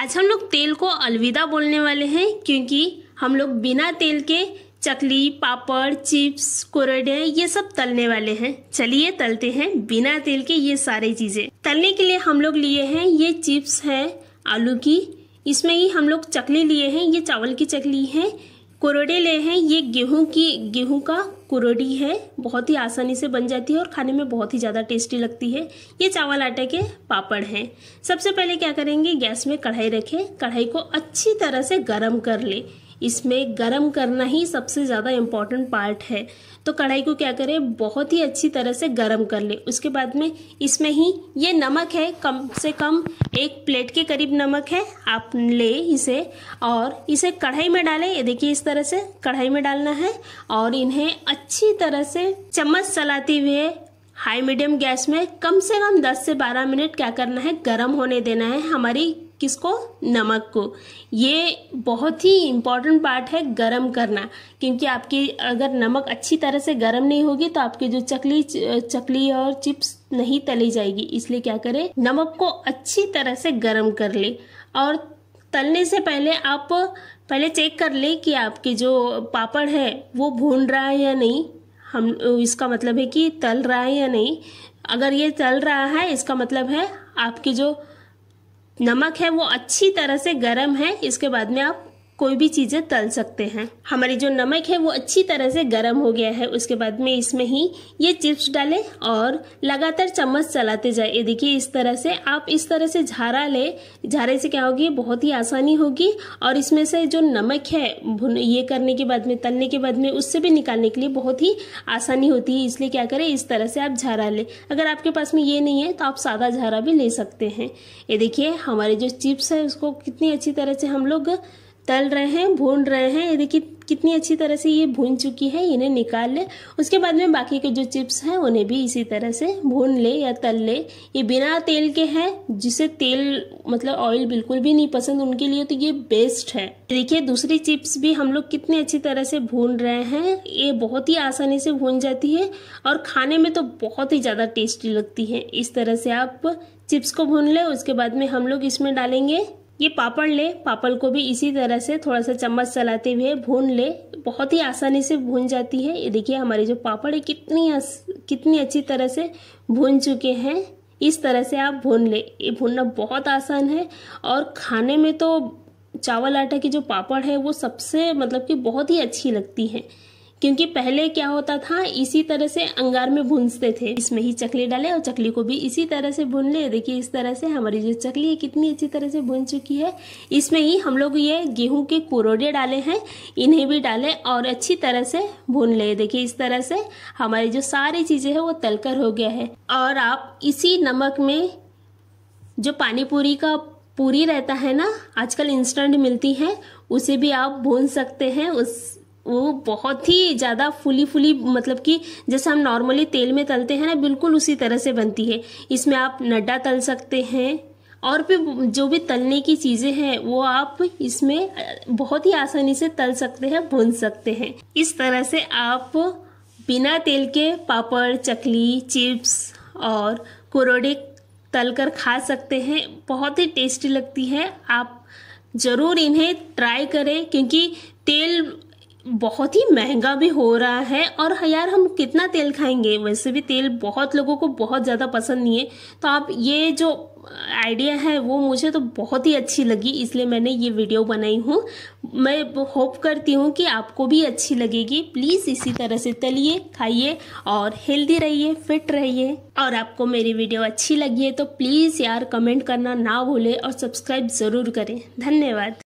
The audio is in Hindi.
आज हम लोग तेल को अलविदा बोलने वाले हैं क्योंकि हम लोग बिना तेल के चकली पापड़ चिप्स कोरडे ये सब तलने वाले हैं चलिए तलते हैं बिना तेल के ये सारे चीज़ें तलने के लिए हम लोग लिए हैं ये चिप्स है आलू की इसमें ही हम लोग चकली लिए हैं ये चावल की चकली है कुरोडे ले हैं ये गेहूं की गेहूं का कुरोडी है बहुत ही आसानी से बन जाती है और खाने में बहुत ही ज़्यादा टेस्टी लगती है ये चावल आटे के पापड़ हैं सबसे पहले क्या करेंगे गैस में कढ़ाई रखें कढ़ाई को अच्छी तरह से गर्म कर लें इसमें गर्म करना ही सबसे ज़्यादा इम्पॉर्टेंट पार्ट है तो कढ़ाई को क्या करें बहुत ही अच्छी तरह से गर्म कर ले उसके बाद में इसमें ही ये नमक है कम से कम एक प्लेट के करीब नमक है आप ले इसे और इसे कढ़ाई में डालें ये देखिए इस तरह से कढ़ाई में डालना है और इन्हें अच्छी तरह से चम्मच चलाते हुए हाई मीडियम गैस में कम से कम 10 से 12 मिनट क्या करना है गर्म होने देना है हमारी किसको नमक को ये बहुत ही इम्पॉर्टेंट पार्ट है गरम करना क्योंकि आपकी अगर नमक अच्छी तरह से गरम नहीं होगी तो आपकी जो चकली चकली और चिप्स नहीं तली जाएगी इसलिए क्या करें नमक को अच्छी तरह से गरम कर ले और तलने से पहले आप पहले चेक कर ले कि आपके जो पापड़ है वो भून रहा है या नहीं हम इसका मतलब है कि तल रहा है या नहीं अगर ये तल रहा है इसका मतलब है आपकी जो नमक है वो अच्छी तरह से गर्म है इसके बाद में आप कोई भी चीज़ें तल सकते हैं हमारी जो नमक है वो अच्छी तरह से गर्म हो गया है उसके बाद में इसमें ही ये चिप्स डालें और लगातार चम्मच चलाते जाए ये देखिए इस तरह से आप इस तरह से झारा ले झारे से क्या होगी बहुत ही आसानी होगी और इसमें से जो नमक है ये करने के बाद में तलने के बाद में उससे भी निकालने के लिए बहुत ही आसानी होती है इसलिए क्या करें इस तरह से आप झारा लें अगर आपके पास में ये नहीं है तो आप सादा झारा भी ले सकते हैं ये देखिए हमारे जो चिप्स है उसको कितनी अच्छी तरह से हम लोग तल रहे हैं भून रहे हैं ये देखिए कितनी अच्छी तरह से ये भून चुकी है इन्हें निकाल ले उसके बाद में बाकी के जो चिप्स हैं उन्हें भी इसी तरह से भून ले या तल ले ये बिना तेल के हैं जिसे तेल मतलब ऑयल बिल्कुल भी नहीं पसंद उनके लिए तो ये बेस्ट है देखिए दूसरी चिप्स भी हम लोग कितनी अच्छी तरह से भून रहे हैं ये बहुत ही आसानी से भून जाती है और खाने में तो बहुत ही ज़्यादा टेस्टी लगती है इस तरह से आप चिप्स को भून ले उसके बाद में हम लोग इसमें डालेंगे ये पापड़ ले पापड़ को भी इसी तरह से थोड़ा सा चम्मच चलाते हुए भून ले बहुत ही आसानी से भून जाती है ये देखिए हमारे जो पापड़ है कितनी कितनी अच्छी तरह से भून चुके हैं इस तरह से आप भून ले ये भूनना बहुत आसान है और खाने में तो चावल आटा की जो पापड़ है वो सबसे मतलब कि बहुत ही अच्छी लगती है क्योंकि पहले क्या होता था इसी तरह से अंगार में भूनते थे इसमें ही चकली डाले और चकली को भी इसी तरह से भून ले देखिए इस तरह से हमारी जो चकली है कितनी अच्छी तरह से भून चुकी है इसमें ही हम लोग ये गेहूं के कुरोडे डाले हैं इन्हें भी डालें और अच्छी तरह से भून ले देखिए इस तरह से हमारी जो सारी चीज़ें हैं वो तलकर हो गया है और आप इसी नमक में जो पानी पूरी का पूरी रहता है ना आजकल इंस्टेंट मिलती है उसे भी आप भून सकते हैं उस वो बहुत ही ज़्यादा फुली फुली मतलब कि जैसे हम नॉर्मली तेल में तलते हैं ना बिल्कुल उसी तरह से बनती है इसमें आप नड्डा तल सकते हैं और भी जो भी तलने की चीज़ें हैं वो आप इसमें बहुत ही आसानी से तल सकते हैं भून सकते हैं इस तरह से आप बिना तेल के पापड़ चकली चिप्स और कुरोडे तल कर खा सकते हैं बहुत ही टेस्टी लगती है आप ज़रूर इन्हें ट्राई करें क्योंकि तेल बहुत ही महंगा भी हो रहा है और हाँ यार हम कितना तेल खाएंगे वैसे भी तेल बहुत लोगों को बहुत ज़्यादा पसंद नहीं है तो आप ये जो आइडिया है वो मुझे तो बहुत ही अच्छी लगी इसलिए मैंने ये वीडियो बनाई हूँ मैं होप करती हूँ कि आपको भी अच्छी लगेगी प्लीज़ इसी तरह से तलिए खाइए और हेल्दी रहिए फिट रहिए और आपको मेरी वीडियो अच्छी लगी है तो प्लीज़ यार कमेंट करना ना भूलें और सब्सक्राइब ज़रूर करें धन्यवाद